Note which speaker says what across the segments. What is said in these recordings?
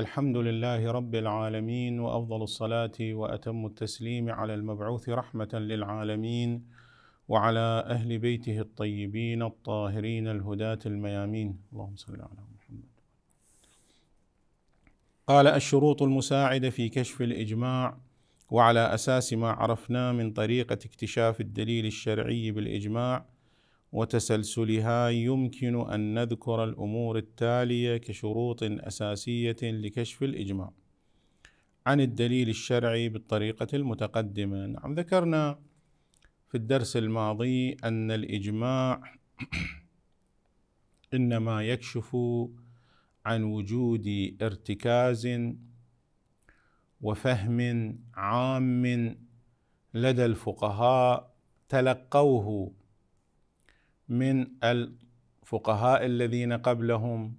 Speaker 1: الحمد لله رب العالمين وافضل الصلاه واتم التسليم على المبعوث رحمه للعالمين وعلى اهل بيته الطيبين الطاهرين الهداة الميامين اللهم صل على محمد قال الشروط المساعده في كشف الاجماع وعلى اساس ما عرفناه من طريقه اكتشاف الدليل الشرعي بالاجماع وتسلسلها يمكن أن نذكر الأمور التالية كشروط أساسية لكشف الإجماع عن الدليل الشرعي بالطريقة المتقدمة نعم ذكرنا في الدرس الماضي أن الإجماع إنما يكشف عن وجود ارتكاز وفهم عام لدى الفقهاء تلقوه من الفقهاء الذين قبلهم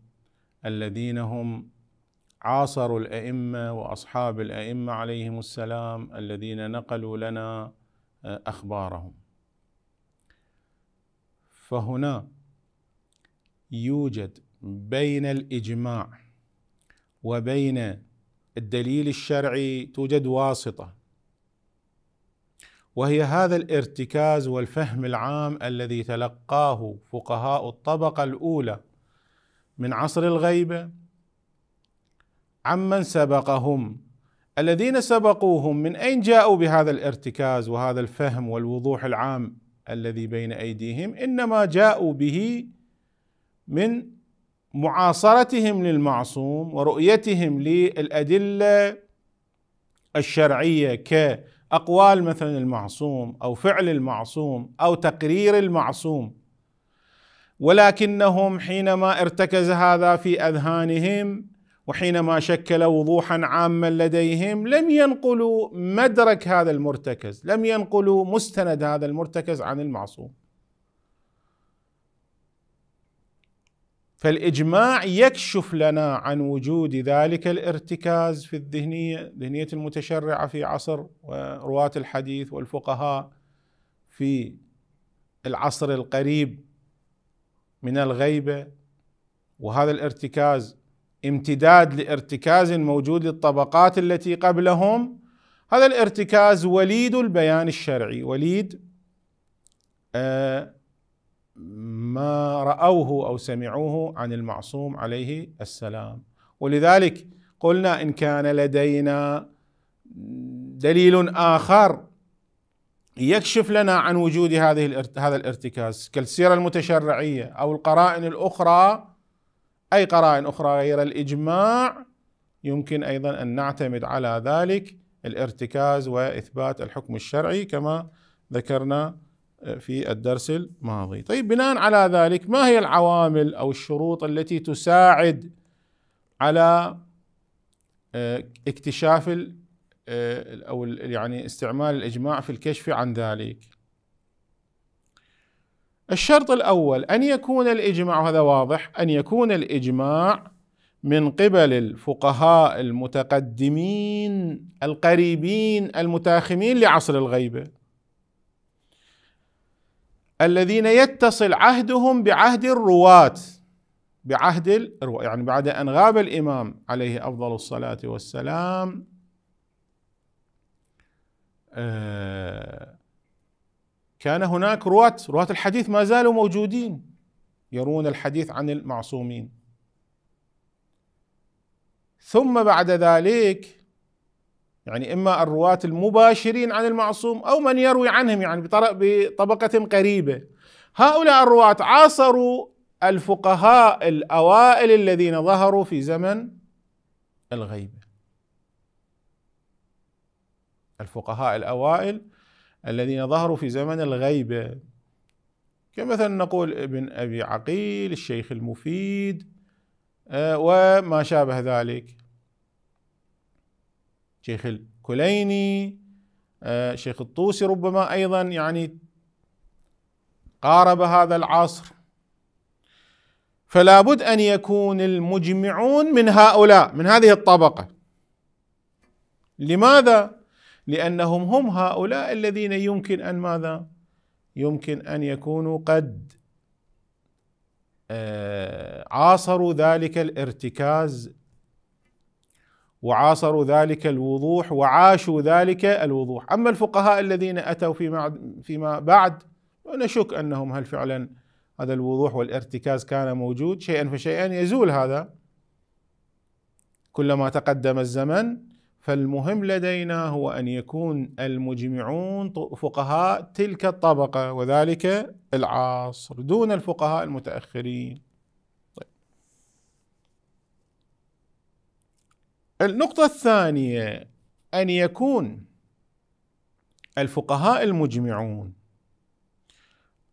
Speaker 1: الذين هم عاصروا الائمه واصحاب الائمه عليهم السلام الذين نقلوا لنا آه، اخبارهم فهنا يوجد بين الاجماع وبين الدليل الشرعي توجد واسطه وهي هذا الارتكاز والفهم العام الذي تلقاه فقهاء الطبقه الاولى من عصر الغيبه عمن سبقهم الذين سبقوهم من اين جاءوا بهذا الارتكاز وهذا الفهم والوضوح العام الذي بين ايديهم انما جاءوا به من معاصرتهم للمعصوم ورؤيتهم للادله الشرعيه ك اقوال مثلا المعصوم او فعل المعصوم او تقرير المعصوم ولكنهم حينما ارتكز هذا في اذهانهم وحينما شكل وضوحا عاما لديهم لم ينقلوا مدرك هذا المرتكز لم ينقلوا مستند هذا المرتكز عن المعصوم فالاجماع يكشف لنا عن وجود ذلك الارتكاز في الذهنيه، ذهنيه المتشرعه في عصر ورواة الحديث والفقهاء في العصر القريب من الغيبه وهذا الارتكاز امتداد لارتكاز موجود للطبقات التي قبلهم هذا الارتكاز وليد البيان الشرعي وليد آه ما راوه او سمعوه عن المعصوم عليه السلام ولذلك قلنا ان كان لدينا دليل اخر يكشف لنا عن وجود هذه هذا الارتكاز كالسيره المتشرعيه او القرائن الاخرى اي قرائن اخرى غير الاجماع يمكن ايضا ان نعتمد على ذلك الارتكاز واثبات الحكم الشرعي كما ذكرنا في الدرس الماضي طيب بناء على ذلك ما هي العوامل أو الشروط التي تساعد على آه، اكتشاف آه، أو يعني استعمال الإجماع في الكشف عن ذلك الشرط الأول أن يكون الإجماع وهذا واضح أن يكون الإجماع من قبل الفقهاء المتقدمين القريبين المتاخمين لعصر الغيبة الذين يتصل عهدهم بعهد الرواة بعهد الرواة يعني بعد أن غاب الإمام عليه أفضل الصلاة والسلام آه، كان هناك رواة رواة الحديث ما زالوا موجودين يرون الحديث عن المعصومين ثم بعد ذلك يعني إما الرواة المباشرين عن المعصوم أو من يروي عنهم يعني بطبقة قريبة هؤلاء الرواة عاصروا الفقهاء الأوائل الذين ظهروا في زمن الغيبة الفقهاء الأوائل الذين ظهروا في زمن الغيبة كمثلا نقول ابن أبي عقيل الشيخ المفيد آه، وما شابه ذلك شيخ الكليني آه، شيخ الطوسي ربما أيضا يعني قارب هذا العصر فلا بد أن يكون المجمعون من هؤلاء من هذه الطبقة لماذا؟ لأنهم هم هؤلاء الذين يمكن أن ماذا؟ يمكن أن يكونوا قد آه، عاصروا ذلك الارتكاز وعاصروا ذلك الوضوح وعاشوا ذلك الوضوح أما الفقهاء الذين أتوا فيما, فيما بعد نشك أنهم هل فعلا هذا الوضوح والارتكاز كان موجود شيئا فشيئا يزول هذا كلما تقدم الزمن فالمهم لدينا هو أن يكون المجمعون فقهاء تلك الطبقة وذلك العصر دون الفقهاء المتأخرين النقطة الثانية أن يكون الفقهاء المجمعون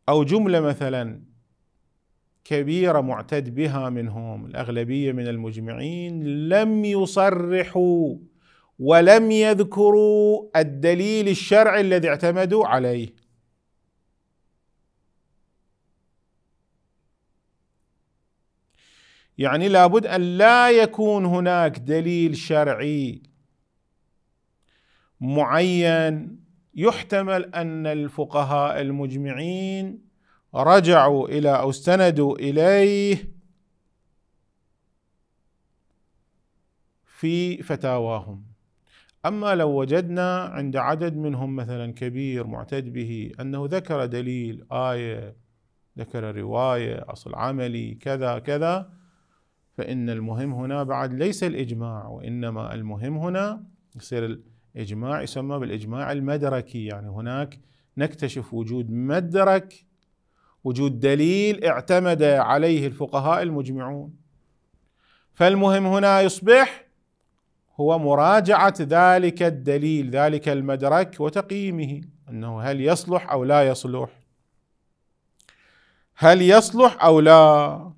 Speaker 1: أو جملة مثلا كبيرة معتد بها منهم الأغلبية من المجمعين لم يصرحوا ولم يذكروا الدليل الشرعي الذي اعتمدوا عليه يعني لابد ان لا يكون هناك دليل شرعي معين يحتمل ان الفقهاء المجمعين رجعوا الى او استندوا اليه في فتاواهم اما لو وجدنا عند عدد منهم مثلا كبير معتد به انه ذكر دليل ايه ذكر روايه اصل عملي كذا كذا فإن المهم هنا بعد ليس الإجماع وإنما المهم هنا يصير الإجماع يسمى بالإجماع المدركي يعني هناك نكتشف وجود مدرك وجود دليل اعتمد عليه الفقهاء المجمعون فالمهم هنا يصبح هو مراجعة ذلك الدليل ذلك المدرك وتقييمه أنه هل يصلح أو لا يصلح هل يصلح أو لا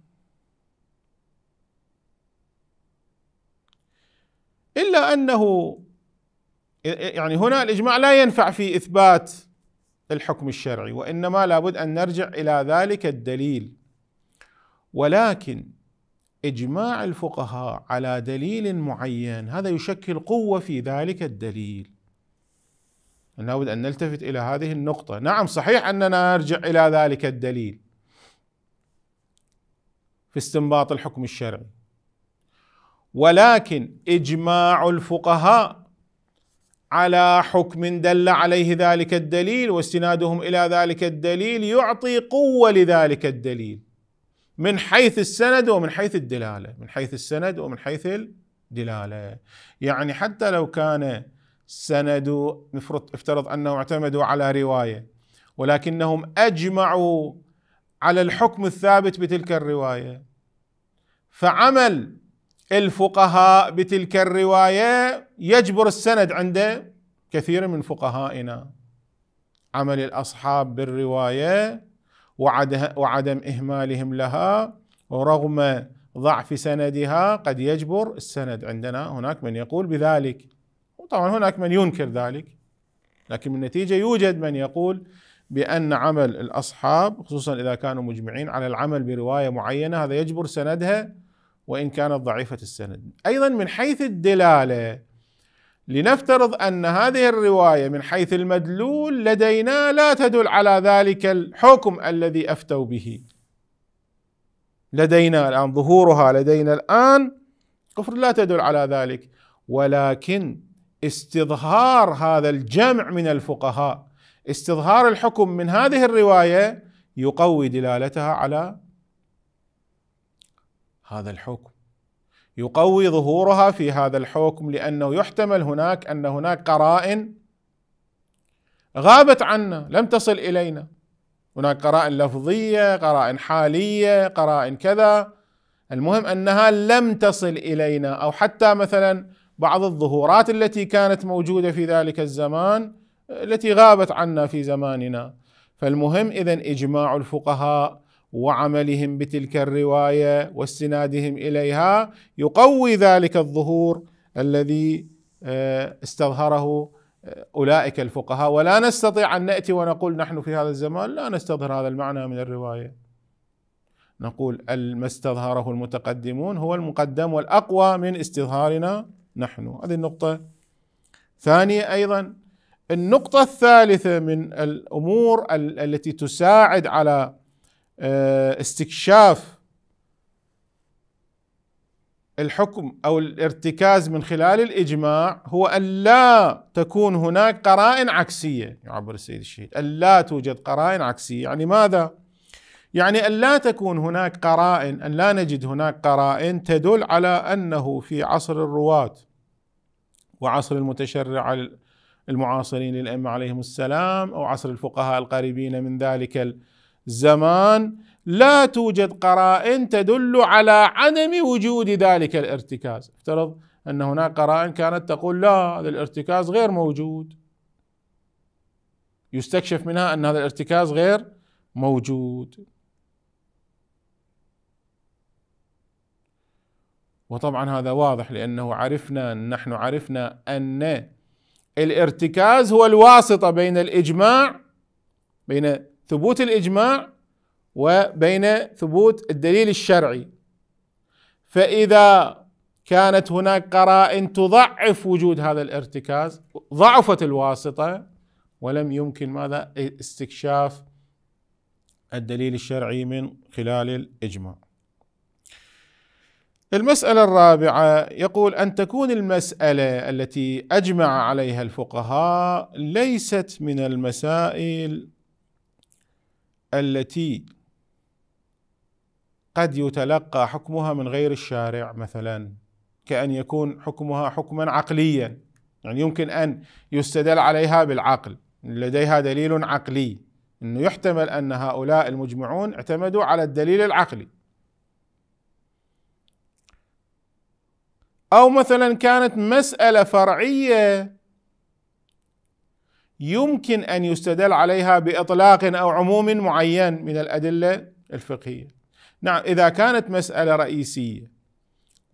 Speaker 1: إلا أنه يعني هنا الإجماع لا ينفع في إثبات الحكم الشرعي وإنما لابد أن نرجع إلى ذلك الدليل ولكن إجماع الفقهاء على دليل معين هذا يشكل قوة في ذلك الدليل لابد أن نلتفت إلى هذه النقطة نعم صحيح أننا نرجع إلى ذلك الدليل في استنباط الحكم الشرعي ولكن اجماع الفقهاء على حكم دل عليه ذلك الدليل واستنادهم الى ذلك الدليل يعطي قوه لذلك الدليل من حيث السند ومن حيث الدلاله، من حيث السند ومن حيث الدلاله، يعني حتى لو كان سند نفرض افترض انه اعتمدوا على روايه ولكنهم اجمعوا على الحكم الثابت بتلك الروايه فعمل الفقهاء بتلك الروايه يجبر السند عند كثير من فقهائنا عمل الاصحاب بالروايه وعدم اهمالهم لها ورغم ضعف سندها قد يجبر السند عندنا هناك من يقول بذلك وطبعا هناك من ينكر ذلك لكن بالنتيجه يوجد من يقول بأن عمل الأصحاب خصوصا إذا كانوا مجمعين على العمل برواية معينة هذا يجبر سندها وإن كانت ضعيفة السند أيضا من حيث الدلالة لنفترض أن هذه الرواية من حيث المدلول لدينا لا تدل على ذلك الحكم الذي أفتوا به لدينا الآن ظهورها لدينا الآن كفر لا تدل على ذلك ولكن استظهار هذا الجمع من الفقهاء استظهار الحكم من هذه الروايه يقوي دلالتها على هذا الحكم يقوي ظهورها في هذا الحكم لانه يحتمل هناك ان هناك قرائن غابت عنا لم تصل الينا هناك قرائن لفظيه قرائن حاليه قرائن كذا المهم انها لم تصل الينا او حتى مثلا بعض الظهورات التي كانت موجوده في ذلك الزمان التي غابت عنا في زماننا فالمهم اذا اجماع الفقهاء وعملهم بتلك الروايه واستنادهم اليها يقوي ذلك الظهور الذي آه، استظهره آه، اولئك الفقهاء ولا نستطيع ان ناتي ونقول نحن في هذا الزمان لا نستظهر هذا المعنى من الروايه. نقول ما استظهره المتقدمون هو المقدم والاقوى من استظهارنا نحن، هذه النقطه. ثانيه ايضا النقطه الثالثه من الامور التي تساعد على آه، استكشاف الحكم او الارتكاز من خلال الاجماع هو ان لا تكون هناك قرائن عكسيه يعبر السيد الشهيد ان لا توجد قرائن عكسيه يعني ماذا؟ يعني ان لا تكون هناك قرائن ان لا نجد هناك قرائن تدل على انه في عصر الرواة وعصر المتشرع المعاصرين للائمه عليهم السلام او عصر الفقهاء القريبين من ذلك زمان لا توجد قرائن تدل على عدم وجود ذلك الارتكاز افترض أن هناك قرائن كانت تقول لا هذا الارتكاز غير موجود يستكشف منها أن هذا الارتكاز غير موجود وطبعا هذا واضح لأنه عرفنا نحن عرفنا أن الارتكاز هو الواسطة بين الإجماع بين ثبوت الاجماع وبين ثبوت الدليل الشرعي فاذا كانت هناك قرائن تضعف وجود هذا الارتكاز ضعفت الواسطه ولم يمكن ماذا استكشاف الدليل الشرعي من خلال الاجماع المسألة الرابعة يقول أن تكون المسألة التي أجمع عليها الفقهاء ليست من المسائل التي قد يتلقى حكمها من غير الشارع مثلا كأن يكون حكمها حكما عقليا يعني يمكن أن يستدل عليها بالعقل لديها دليل عقلي أنه يحتمل أن هؤلاء المجمعون اعتمدوا على الدليل العقلي أو مثلا كانت مسألة فرعية يمكن ان يستدل عليها باطلاق او عموم معين من الادله الفقهيه. نعم اذا كانت مساله رئيسيه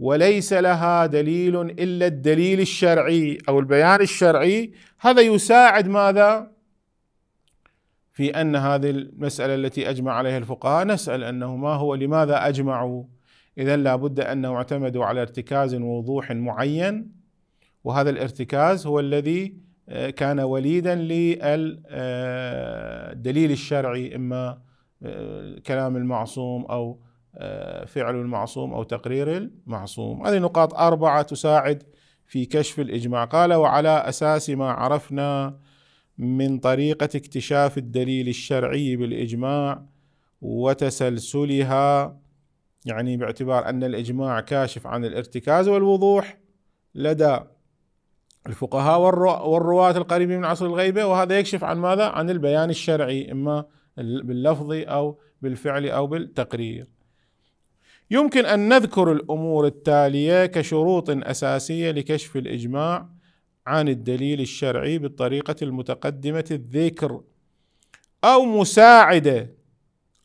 Speaker 1: وليس لها دليل الا الدليل الشرعي او البيان الشرعي هذا يساعد ماذا؟ في ان هذه المساله التي اجمع عليها الفقهاء نسال انه ما هو لماذا اجمعوا؟ اذا لابد انهم اعتمدوا على ارتكاز ووضوح معين وهذا الارتكاز هو الذي آه، كان وليدا للدليل آه، الشرعي اما آه، كلام المعصوم او فعل المعصوم او تقرير المعصوم هذه نقاط اربعه تساعد في كشف الاجماع قال وعلى اساس ما عرفنا من طريقه اكتشاف الدليل الشرعي بالاجماع وتسلسلها يعني باعتبار ان الاجماع كاشف عن الارتكاز والوضوح لدى الفقهاء والرواة القريبين من عصر الغيبة وهذا يكشف عن ماذا؟ عن البيان الشرعي إما باللفظ أو بالفعل أو بالتقرير يمكن أن نذكر الأمور التالية كشروط أساسية لكشف الإجماع عن الدليل الشرعي بالطريقة المتقدمة الذكر أو مساعدة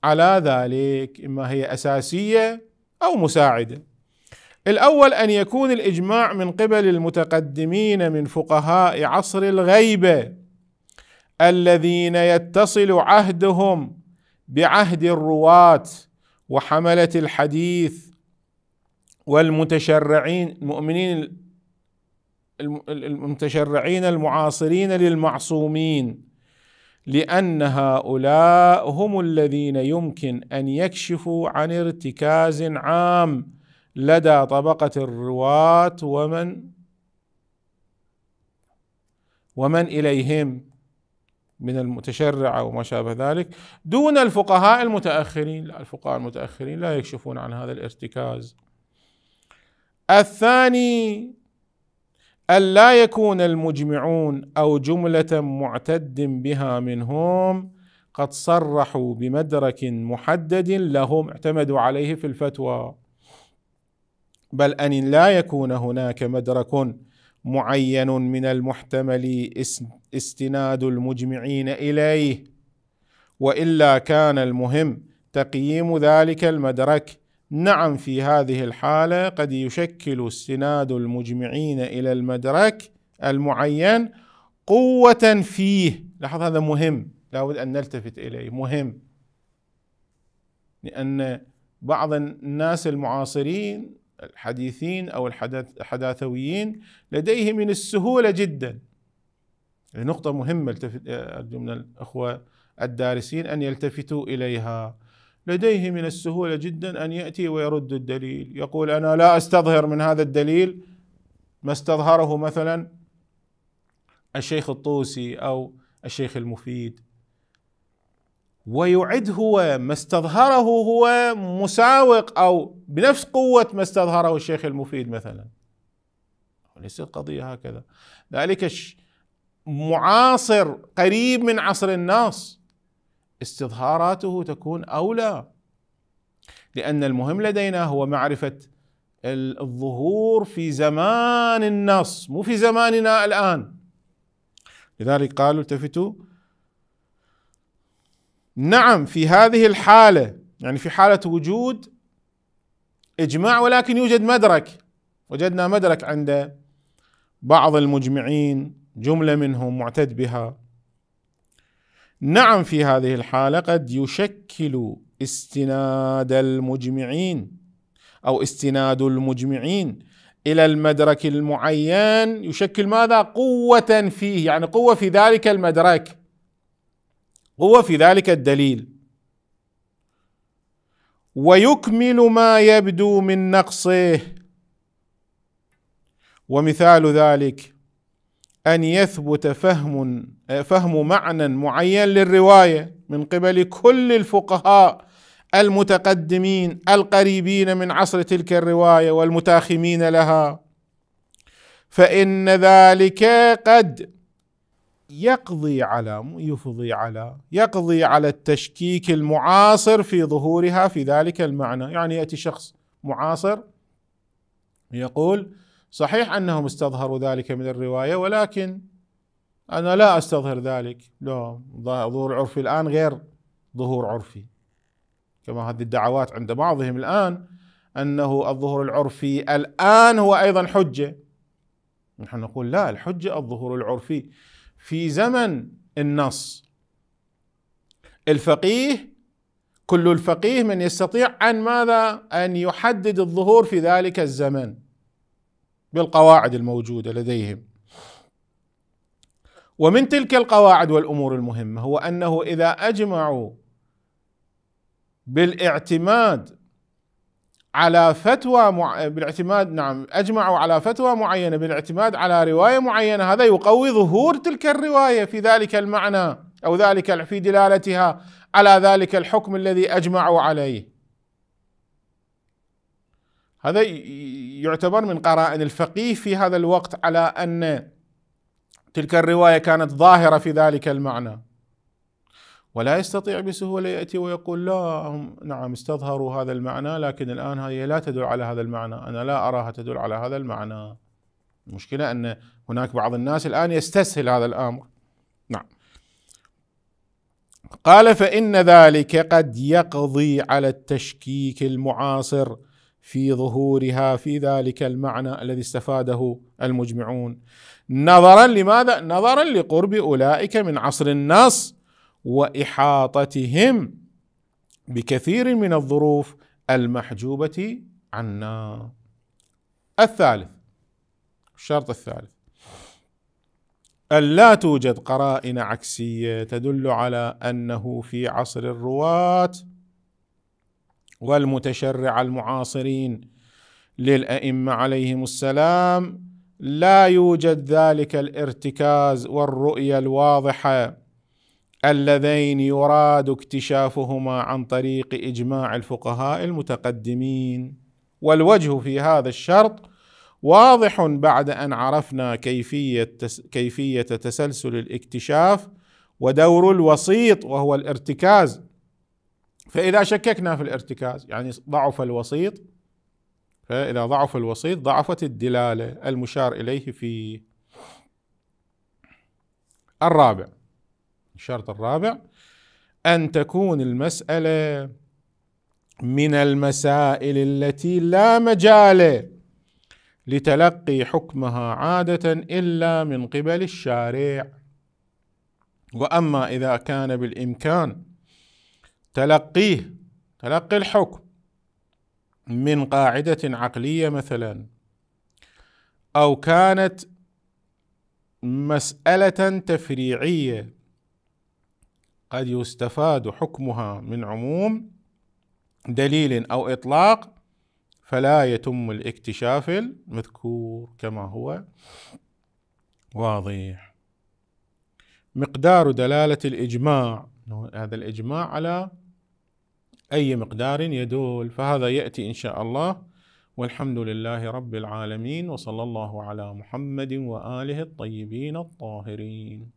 Speaker 1: على ذلك إما هي أساسية أو مساعدة الأول أن يكون الإجماع من قبل المتقدمين من فقهاء عصر الغيبة الذين يتصل عهدهم بعهد الرواة وحملة الحديث والمتشرعين المؤمنين المتشرعين المعاصرين للمعصومين لأن هؤلاء هم الذين يمكن أن يكشفوا عن ارتكاز عام لدى طبقة الرواة ومن ومن إليهم من أو وما شابه ذلك دون الفقهاء المتأخرين لا الفقهاء المتأخرين لا يكشفون عن هذا الارتكاز الثاني ألا يكون المجمعون أو جملة معتد بها منهم قد صرحوا بمدرك محدد لهم اعتمدوا عليه في الفتوى بل أن لا يكون هناك مدرك معين من المحتمل استناد المجمعين إليه وإلا كان المهم تقييم ذلك المدرك نعم في هذه الحالة قد يشكل استناد المجمعين إلى المدرك المعين قوة فيه لاحظ هذا مهم لابد أن نلتفت إليه مهم لأن بعض الناس المعاصرين الحديثين أو الحداثويين لديه من السهولة جدا يعني نقطة مهمة أرجو من الأخوة الدارسين أن يلتفتوا إليها لديه من السهولة جدا أن يأتي ويرد الدليل يقول أنا لا أستظهر من هذا الدليل ما استظهره مثلا الشيخ الطوسي أو الشيخ المفيد ويعد هو ما استظهره هو مساوق او بنفس قوه ما استظهره الشيخ المفيد مثلا ليست القضيه هكذا ذلك معاصر قريب من عصر الناس استظهاراته تكون اولى لان المهم لدينا هو معرفه الظهور في زمان النص مو في زماننا الان لذلك قالوا التفتوا نعم في هذه الحالة يعني في حالة وجود إجماع ولكن يوجد مدرك وجدنا مدرك عند بعض المجمعين جملة منهم معتد بها نعم في هذه الحالة قد يشكل استناد المجمعين أو استناد المجمعين إلى المدرك المعين يشكل ماذا؟ قوة فيه يعني قوة في ذلك المدرك هو في ذلك الدليل ويكمل ما يبدو من نقصه ومثال ذلك ان يثبت فهم فهم معنى معين للروايه من قبل كل الفقهاء المتقدمين القريبين من عصر تلك الروايه والمتاخمين لها فان ذلك قد يقضي على يفضي على يقضي على التشكيك المعاصر في ظهورها في ذلك المعنى يعني يأتي شخص معاصر يقول صحيح أنهم استظهروا ذلك من الرواية ولكن أنا لا أستظهر ذلك لا ظهور عرفي الآن غير ظهور عرفي كما هذه الدعوات عند بعضهم الآن أنه الظهور العرفي الآن هو أيضا حجة نحن نقول لا الحجة الظهور العرفي في زمن النص الفقيه كل الفقيه من يستطيع أن ماذا أن يحدد الظهور في ذلك الزمن بالقواعد الموجودة لديهم ومن تلك القواعد والأمور المهمة هو أنه إذا أجمعوا بالاعتماد على فتوى مع... بالاعتماد نعم اجمعوا على فتوى معينه بالاعتماد على روايه معينه هذا يقوي ظهور تلك الروايه في ذلك المعنى او ذلك في دلالتها على ذلك الحكم الذي اجمعوا عليه. هذا يعتبر من قرائن الفقيه في هذا الوقت على ان تلك الروايه كانت ظاهره في ذلك المعنى. ولا يستطيع بسهولة يأتي ويقول لا هم نعم استظهروا هذا المعنى لكن الآن هي لا تدل على هذا المعنى أنا لا أراها تدل على هذا المعنى المشكلة أن هناك بعض الناس الآن يستسهل هذا الأمر نعم قال فإن ذلك قد يقضي على التشكيك المعاصر في ظهورها في ذلك المعنى الذي استفاده المجمعون نظرا لماذا؟ نظرا لقرب أولئك من عصر النص واحاطتهم بكثير من الظروف المحجوبه عنا. الثالث الشرط الثالث ألا توجد قرائن عكسية تدل على أنه في عصر الرواة والمتشرع المعاصرين للأئمة عليهم السلام لا يوجد ذلك الارتكاز والرؤية الواضحة اللذين يراد اكتشافهما عن طريق اجماع الفقهاء المتقدمين والوجه في هذا الشرط واضح بعد ان عرفنا كيفيه كيفيه تسلسل الاكتشاف ودور الوسيط وهو الارتكاز فاذا شككنا في الارتكاز يعني ضعف الوسيط فاذا ضعف الوسيط ضعفت الدلاله المشار اليه في الرابع الشرط الرابع أن تكون المسألة من المسائل التي لا مجال لتلقي حكمها عادة إلا من قبل الشارع وأما إذا كان بالإمكان تلقيه تلقي الحكم من قاعدة عقلية مثلا أو كانت مسألة تفريعية قد يستفاد حكمها من عموم دليل او اطلاق فلا يتم الاكتشاف المذكور كما هو واضح مقدار دلاله الاجماع هذا الاجماع على اي مقدار يدل فهذا ياتي ان شاء الله والحمد لله رب العالمين وصلى الله على محمد واله الطيبين الطاهرين